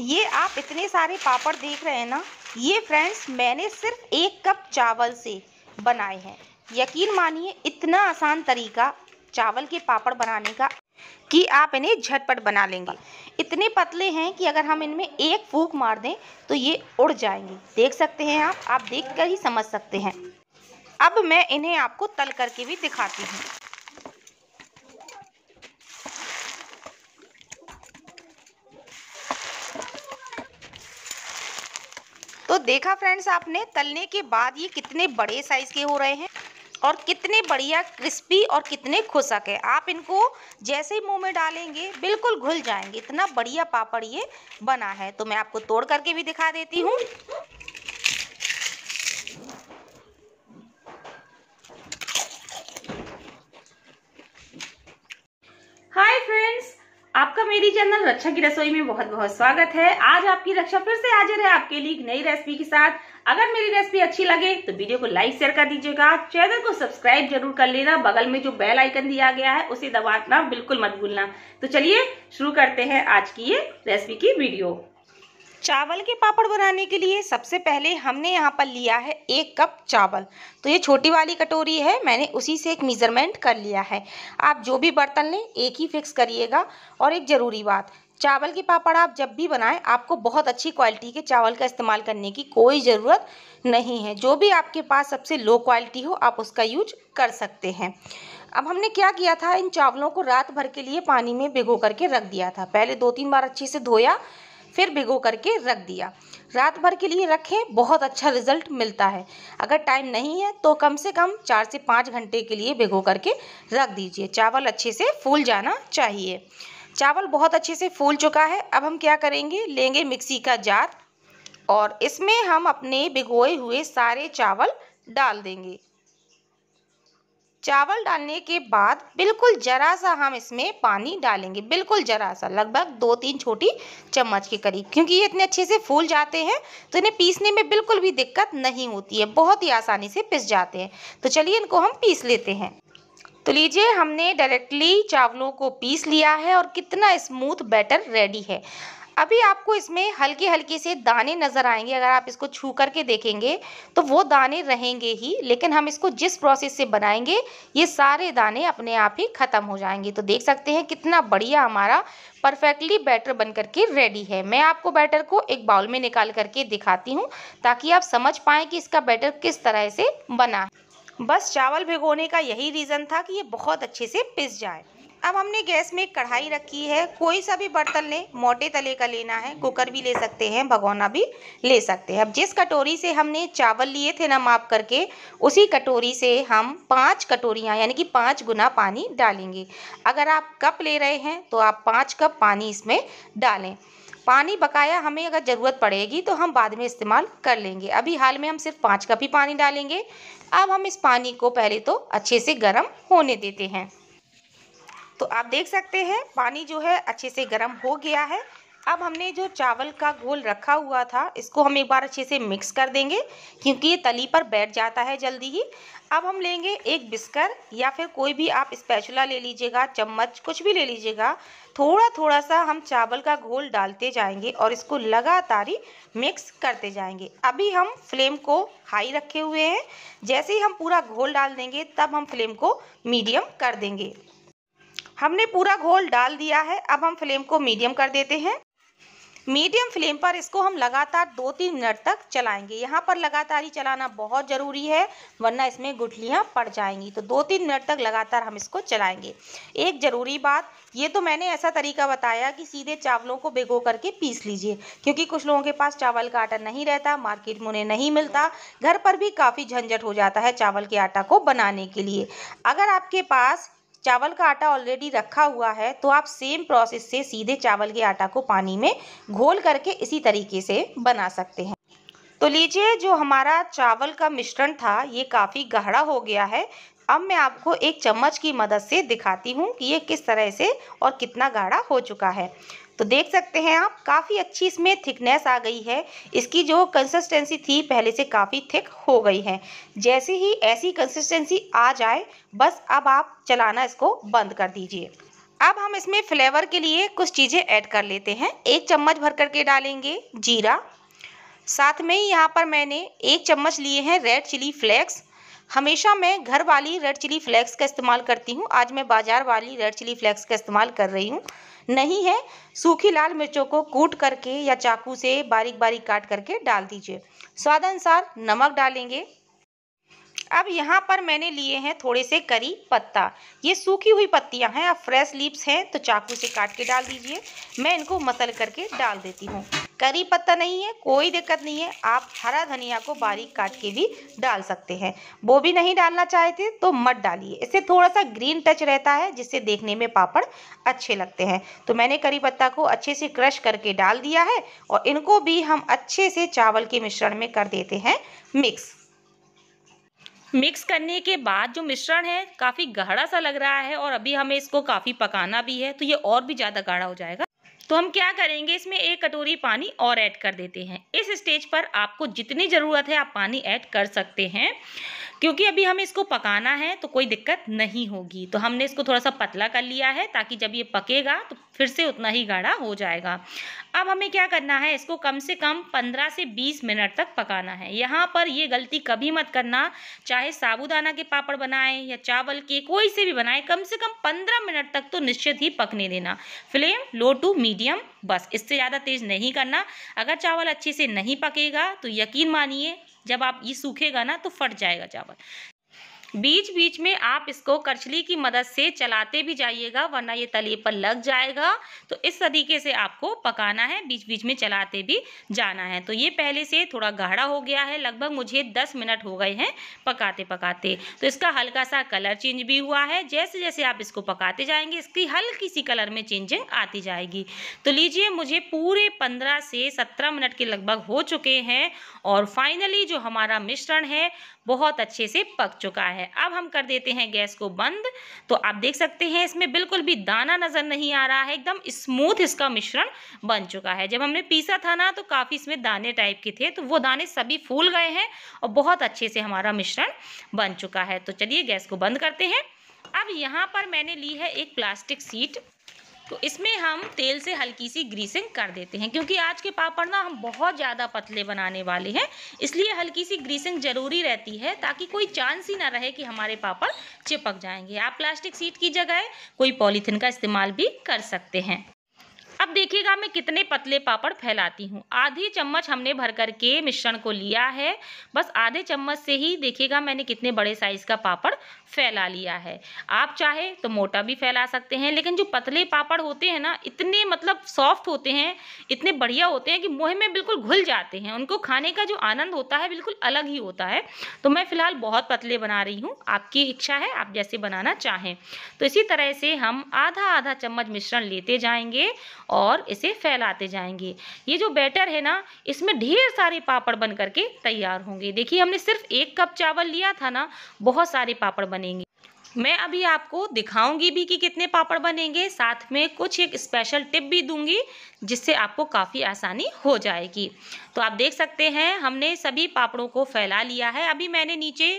ये आप इतने सारे पापड़ देख रहे हैं ना ये फ्रेंड्स मैंने सिर्फ एक कप चावल से बनाए हैं यकीन मानिए इतना आसान तरीका चावल के पापड़ बनाने का कि आप इन्हें झटपट बना लेंगे इतने पतले हैं कि अगर हम इनमें एक फूक मार दें तो ये उड़ जाएंगे देख सकते हैं आप आप देख कर ही समझ सकते हैं अब मैं इन्हें आपको तल करके भी दिखाती हूँ देखा फ्रेंड्स आपने तलने के बाद ये कितने बड़े साइज़ के हो रहे हैं और कितने बढ़िया क्रिस्पी और कितने खुशक है आप इनको जैसे ही मुंह में डालेंगे बिल्कुल घुल जाएंगे इतना बढ़िया पापड़ ये बना है तो मैं आपको तोड़ करके भी दिखा देती हूँ आपका तो मेरी चैनल रक्षा की रसोई में बहुत बहुत स्वागत है आज आपकी रक्षा फिर से हाजिर है आपके लिए एक नई रेसिपी के साथ अगर मेरी रेसिपी अच्छी लगे तो वीडियो को लाइक शेयर कर दीजिएगा चैनल को सब्सक्राइब जरूर कर लेना बगल में जो बेल आइकन दिया गया है उसे दबाना बिल्कुल मत भूलना तो चलिए शुरू करते हैं आज की ये रेसिपी की वीडियो चावल के पापड़ बनाने के लिए सबसे पहले हमने यहाँ पर लिया है एक कप चावल तो ये छोटी वाली कटोरी है मैंने उसी से एक मेज़रमेंट कर लिया है आप जो भी बर्तन लें एक ही फिक्स करिएगा और एक ज़रूरी बात चावल के पापड़ आप जब भी बनाएं आपको बहुत अच्छी क्वालिटी के चावल का इस्तेमाल करने की कोई ज़रूरत नहीं है जो भी आपके पास सबसे लो क्वालिटी हो आप उसका यूज कर सकते हैं अब हमने क्या किया था इन चावलों को रात भर के लिए पानी में भिगो करके रख दिया था पहले दो तीन बार अच्छे से धोया फिर भिगो करके रख दिया रात भर के लिए रखें बहुत अच्छा रिजल्ट मिलता है अगर टाइम नहीं है तो कम से कम चार से पाँच घंटे के लिए भिगो करके रख दीजिए चावल अच्छे से फूल जाना चाहिए चावल बहुत अच्छे से फूल चुका है अब हम क्या करेंगे लेंगे मिक्सी का जार और इसमें हम अपने भिगोए हुए सारे चावल डाल देंगे चावल डालने के बाद बिल्कुल ज़रा सा हम इसमें पानी डालेंगे बिल्कुल ज़रा सा लगभग दो तीन छोटी चम्मच के करीब क्योंकि ये इतने अच्छे से फूल जाते हैं तो इन्हें पीसने में बिल्कुल भी दिक्कत नहीं होती है बहुत ही आसानी से पिस जाते हैं तो चलिए इनको हम पीस लेते हैं तो लीजिए हमने डायरेक्टली चावलों को पीस लिया है और कितना स्मूथ बैटर रेडी है अभी आपको इसमें हल्के हल्के से दाने नज़र आएंगे अगर आप इसको छू करके देखेंगे तो वो दाने रहेंगे ही लेकिन हम इसको जिस प्रोसेस से बनाएंगे ये सारे दाने अपने आप ही ख़त्म हो जाएंगे तो देख सकते हैं कितना बढ़िया हमारा परफेक्टली बैटर बन करके रेडी है मैं आपको बैटर को एक बाउल में निकाल करके दिखाती हूँ ताकि आप समझ पाएँ कि इसका बैटर किस तरह से बना बस चावल भिगोने का यही रीज़न था कि ये बहुत अच्छे से पिस जाए अब हमने गैस में कढ़ाई रखी है कोई सा भी बर्तन ले मोटे तले का लेना है कुकर भी ले सकते हैं भगोना भी ले सकते हैं अब जिस कटोरी से हमने चावल लिए थे ना माप करके उसी कटोरी से हम पाँच कटोरियाँ यानी कि पाँच गुना पानी डालेंगे अगर आप कप ले रहे हैं तो आप पाँच कप पानी इसमें डालें पानी बकाया हमें अगर ज़रूरत पड़ेगी तो हम बाद में इस्तेमाल कर लेंगे अभी हाल में हम सिर्फ पाँच कप ही पानी डालेंगे अब हम इस पानी को पहले तो अच्छे से गर्म होने देते हैं तो आप देख सकते हैं पानी जो है अच्छे से गर्म हो गया है अब हमने जो चावल का घोल रखा हुआ था इसको हम एक बार अच्छे से मिक्स कर देंगे क्योंकि ये तली पर बैठ जाता है जल्दी ही अब हम लेंगे एक बिस्कर या फिर कोई भी आप स्पैचुला ले लीजिएगा चम्मच कुछ भी ले लीजिएगा थोड़ा थोड़ा सा हम चावल का घोल डालते जाएंगे और इसको लगातार ही मिक्स करते जाएंगे अभी हम फ्लेम को हाई रखे हुए हैं जैसे ही हम पूरा घोल डाल देंगे तब हम फ्लेम को मीडियम कर देंगे हमने पूरा घोल डाल दिया है अब हम फ्लेम को मीडियम कर देते हैं मीडियम फ्लेम पर इसको हम लगातार दो तीन मिनट तक चलाएंगे यहाँ पर लगातार ही चलाना बहुत ज़रूरी है वरना इसमें गुठलियाँ पड़ जाएंगी तो दो तीन मिनट तक लगातार हम इसको चलाएंगे एक ज़रूरी बात ये तो मैंने ऐसा तरीका बताया कि सीधे चावलों को भिगो करके पीस लीजिए क्योंकि कुछ लोगों के पास चावल का आटा नहीं रहता मार्केट में उन्हें नहीं मिलता घर पर भी काफ़ी झंझट हो जाता है चावल के आटा को बनाने के लिए अगर आपके पास चावल का आटा ऑलरेडी रखा हुआ है तो आप सेम प्रोसेस से सीधे चावल के आटा को पानी में घोल करके इसी तरीके से बना सकते हैं तो लीजिए जो हमारा चावल का मिश्रण था ये काफ़ी गाढ़ा हो गया है अब मैं आपको एक चम्मच की मदद से दिखाती हूँ कि ये किस तरह से और कितना गाढ़ा हो चुका है तो देख सकते हैं आप काफ़ी अच्छी इसमें थिकनेस आ गई है इसकी जो कंसिस्टेंसी थी पहले से काफ़ी थिक हो गई है जैसे ही ऐसी कंसिस्टेंसी आ जाए बस अब आप चलाना इसको बंद कर दीजिए अब हम इसमें फ्लेवर के लिए कुछ चीज़ें ऐड कर लेते हैं एक चम्मच भर करके डालेंगे जीरा साथ में ही यहाँ पर मैंने एक चम्मच लिए हैं रेड चिली फ्लेक्स हमेशा मैं घर वाली रेड चिली फ्लेक्स का इस्तेमाल करती हूँ आज मैं बाजार वाली रेड चिली फ्लेक्स का इस्तेमाल कर रही हूँ नहीं है सूखी लाल मिर्चों को कूट करके या चाकू से बारीक बारीक काट करके डाल दीजिए स्वाद अनुसार नमक डालेंगे अब यहाँ पर मैंने लिए हैं थोड़े से करी पत्ता ये सूखी हुई पत्तियाँ हैं अब फ्रेश लीव्स हैं तो चाकू से काट के डाल दीजिए मैं इनको मसल करके डाल देती हूँ करी पत्ता नहीं है कोई दिक्कत नहीं है आप हरा धनिया को बारीक काट के भी डाल सकते हैं वो भी नहीं डालना चाहते तो मत डालिए इससे थोड़ा सा ग्रीन टच रहता है जिससे देखने में पापड़ अच्छे लगते हैं तो मैंने करी पत्ता को अच्छे से क्रश करके डाल दिया है और इनको भी हम अच्छे से चावल के मिश्रण में कर देते हैं मिक्स मिक्स करने के बाद जो मिश्रण है काफ़ी गाढ़ा सा लग रहा है और अभी हमें इसको काफ़ी पकाना भी है तो ये और भी ज़्यादा गाढ़ा हो जाएगा तो हम क्या करेंगे इसमें एक कटोरी पानी और ऐड कर देते हैं इस स्टेज पर आपको जितनी ज़रूरत है आप पानी ऐड कर सकते हैं क्योंकि अभी हमें इसको पकाना है तो कोई दिक्कत नहीं होगी तो हमने इसको थोड़ा सा पतला कर लिया है ताकि जब ये पकेगा तो फिर से उतना ही गाढ़ा हो जाएगा अब हमें क्या करना है इसको कम से कम 15 से 20 मिनट तक पकाना है यहाँ पर ये गलती कभी मत करना चाहे साबुदाना के पापड़ बनाएं या चावल के कोई से भी बनाएं कम से कम 15 मिनट तक तो निश्चित ही पकने देना फ्लेम लो टू मीडियम बस इससे ज़्यादा तेज़ नहीं करना अगर चावल अच्छे से नहीं पकेगा तो यकीन मानिए जब आप ये सूखेगा ना तो फट जाएगा चावल बीच बीच में आप इसको करछली की मदद से चलाते भी जाइएगा वरना ये तले पर लग जाएगा तो इस तरीके से आपको पकाना है बीच बीच में चलाते भी जाना है तो ये पहले से थोड़ा गाढ़ा हो गया है लगभग मुझे दस मिनट हो गए हैं पकाते पकाते तो इसका हल्का सा कलर चेंज भी हुआ है जैसे जैसे आप इसको पकाते जाएंगे इसकी हल्की सी कलर में चेंजिंग आती जाएगी तो लीजिए मुझे पूरे पंद्रह से सत्रह मिनट के लगभग हो चुके हैं और फाइनली जो हमारा मिश्रण है बहुत अच्छे से पक चुका है है अब हम कर देते हैं गैस को बंद तो आप देख सकते हैं इसमें बिल्कुल भी दाना नज़र नहीं आ रहा है एकदम स्मूथ इसका मिश्रण बन चुका है जब हमने पीसा था ना तो काफ़ी इसमें दाने टाइप के थे तो वो दाने सभी फूल गए हैं और बहुत अच्छे से हमारा मिश्रण बन चुका है तो चलिए गैस को बंद करते हैं अब यहाँ पर मैंने ली है एक प्लास्टिक सीट तो इसमें हम तेल से हल्की सी ग्रीसिंग कर देते हैं क्योंकि आज के पापड़ ना हम बहुत ज़्यादा पतले बनाने वाले हैं इसलिए हल्की सी ग्रीसिंग ज़रूरी रहती है ताकि कोई चांस ही ना रहे कि हमारे पापड़ चिपक जाएंगे आप प्लास्टिक सीट की जगह कोई पॉलीथिन का इस्तेमाल भी कर सकते हैं अब देखिएगा मैं कितने पतले पापड़ फैलाती हूँ आधी चम्मच हमने भर करके मिश्रण को लिया है बस आधे चम्मच से ही देखिएगा मैंने कितने बड़े साइज़ का पापड़ फैला लिया है आप चाहे तो मोटा भी फैला सकते हैं लेकिन जो पतले पापड़ होते हैं ना इतने मतलब सॉफ्ट होते हैं इतने बढ़िया होते हैं कि मुँह में बिल्कुल घुल जाते हैं उनको खाने का जो आनंद होता है बिल्कुल अलग ही होता है तो मैं फ़िलहाल बहुत पतले बना रही हूँ आपकी इच्छा है आप जैसे बनाना चाहें तो इसी तरह से हम आधा आधा चम्मच मिश्रण लेते जाएंगे और इसे फैलाते जाएंगे ये जो बैटर है ना इसमें ढेर सारे पापड़ बन करके तैयार होंगे देखिए हमने सिर्फ एक कप चावल लिया था ना बहुत सारे पापड़ बनेंगे मैं अभी आपको दिखाऊंगी भी कि कितने पापड़ बनेंगे साथ में कुछ एक स्पेशल टिप भी दूंगी जिससे आपको काफ़ी आसानी हो जाएगी तो आप देख सकते हैं हमने सभी पापड़ों को फैला लिया है अभी मैंने नीचे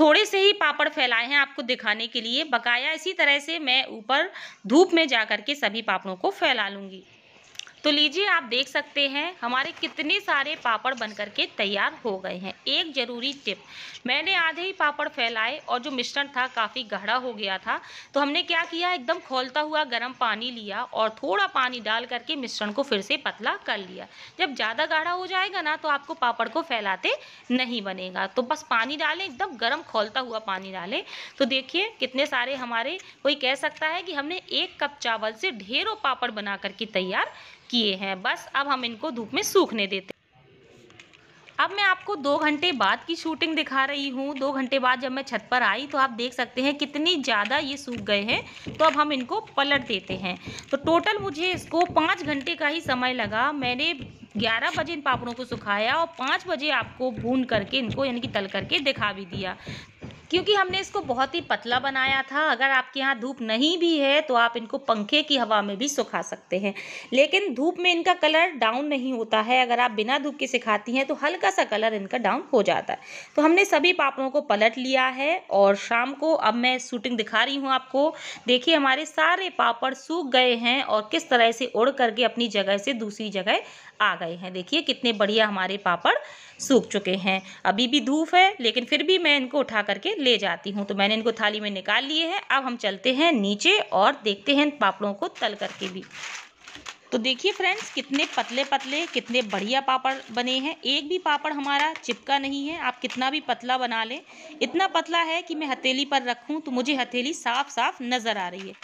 थोड़े से ही पापड़ फैलाए हैं आपको दिखाने के लिए बकाया इसी तरह से मैं ऊपर धूप में जा के सभी पापड़ों को फैला लूँगी तो लीजिए आप देख सकते हैं हमारे कितने सारे पापड़ बन कर के तैयार हो गए हैं एक ज़रूरी टिप मैंने आधे ही पापड़ फैलाए और जो मिश्रण था काफ़ी गाढ़ा हो गया था तो हमने क्या किया एकदम खोलता हुआ गर्म पानी लिया और थोड़ा पानी डाल करके मिश्रण को फिर से पतला कर लिया जब ज़्यादा गाढ़ा हो जाएगा ना तो आपको पापड़ को फैलाते नहीं बनेगा तो बस पानी डालें एकदम गर्म खोलता हुआ पानी डालें तो देखिए कितने सारे हमारे कोई कह सकता है कि हमने एक कप चावल से ढेरों पापड़ बना करके तैयार किए हैं बस अब हम इनको धूप में सूखने देते अब मैं आपको दो घंटे बाद की शूटिंग दिखा रही हूँ दो घंटे बाद जब मैं छत पर आई तो आप देख सकते हैं कितनी ज़्यादा ये सूख गए हैं तो अब हम इनको पलट देते हैं तो टोटल मुझे इसको पाँच घंटे का ही समय लगा मैंने ग्यारह बजे इन पापड़ों को सुखाया और 5 बजे आपको भून करके इनको यानी कि तल करके दिखा भी दिया क्योंकि हमने इसको बहुत ही पतला बनाया था अगर आपके यहाँ धूप नहीं भी है तो आप इनको पंखे की हवा में भी सुखा सकते हैं लेकिन धूप में इनका कलर डाउन नहीं होता है अगर आप बिना धूप के सिखाती हैं तो हल्का सा कलर इनका डाउन हो जाता है तो हमने सभी पापड़ों को पलट लिया है और शाम को अब मैं शूटिंग दिखा रही हूँ आपको देखिए हमारे सारे पापड़ सूख गए हैं और किस तरह से उड़ करके अपनी जगह से दूसरी जगह आ गए हैं देखिए कितने बढ़िया हमारे पापड़ सूख चुके हैं अभी भी धूप है लेकिन फिर भी मैं इनको उठा करके ले जाती हूँ तो मैंने इनको थाली में निकाल लिए हैं अब हम चलते हैं नीचे और देखते हैं पापड़ों को तल करके भी तो देखिए फ्रेंड्स कितने पतले पतले कितने बढ़िया पापड़ बने हैं एक भी पापड़ हमारा चिपका नहीं है आप कितना भी पतला बना लें इतना पतला है कि मैं हथेली पर रखूँ तो मुझे हथेली साफ साफ नज़र आ रही है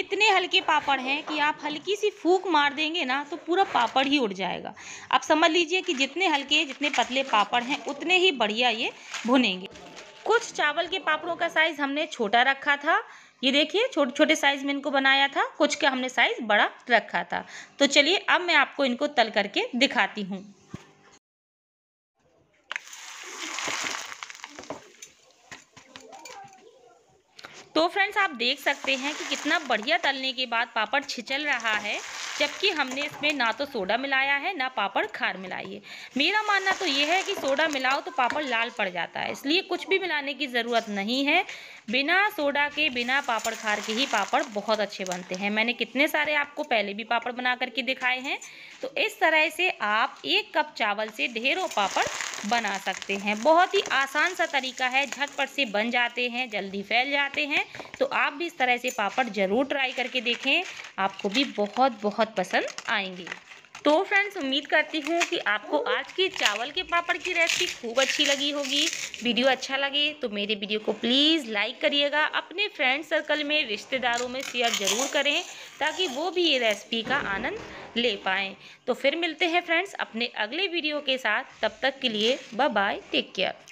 इतने हल्के पापड़ हैं कि आप हल्की सी फूक मार देंगे ना तो पूरा पापड़ ही उड़ जाएगा आप समझ लीजिए कि जितने हल्के जितने पतले पापड़ हैं उतने ही बढ़िया ये भुनेंगे कुछ चावल के पापड़ों का साइज़ हमने छोटा रखा था ये देखिए छोटे छोटे साइज़ में इनको बनाया था कुछ का हमने साइज़ बड़ा रखा था तो चलिए अब मैं आपको इनको तल करके दिखाती हूँ तो फ्रेंड्स आप देख सकते हैं कि कितना बढ़िया तलने के बाद पापड़ छिचल रहा है जबकि हमने इसमें ना तो सोडा मिलाया है ना पापड़ खार मिलाई है मेरा मानना तो ये है कि सोडा मिलाओ तो पापड़ लाल पड़ जाता है इसलिए कुछ भी मिलाने की ज़रूरत नहीं है बिना सोडा के बिना पापड़ खार के ही पापड़ बहुत अच्छे बनते हैं मैंने कितने सारे आपको पहले भी पापड़ बना करके दिखाए हैं तो इस तरह से आप एक कप चावल से ढेरों पापड़ बना सकते हैं बहुत ही आसान सा तरीका है झटपट से बन जाते हैं जल्दी फैल जाते हैं तो आप भी इस तरह से पापड़ ज़रूर ट्राई करके देखें आपको भी बहुत बहुत पसंद आएंगे तो फ्रेंड्स उम्मीद करती हूँ कि आपको आज की चावल के पापड़ की रेसिपी खूब अच्छी लगी होगी वीडियो अच्छा लगे तो मेरे वीडियो को प्लीज़ लाइक करिएगा अपने फ्रेंड सर्कल में रिश्तेदारों में शेयर ज़रूर करें ताकि वो भी ये रेसिपी का आनंद ले पाएँ तो फिर मिलते हैं फ्रेंड्स अपने अगले वीडियो के साथ तब तक के लिए बाय बाय टेक केयर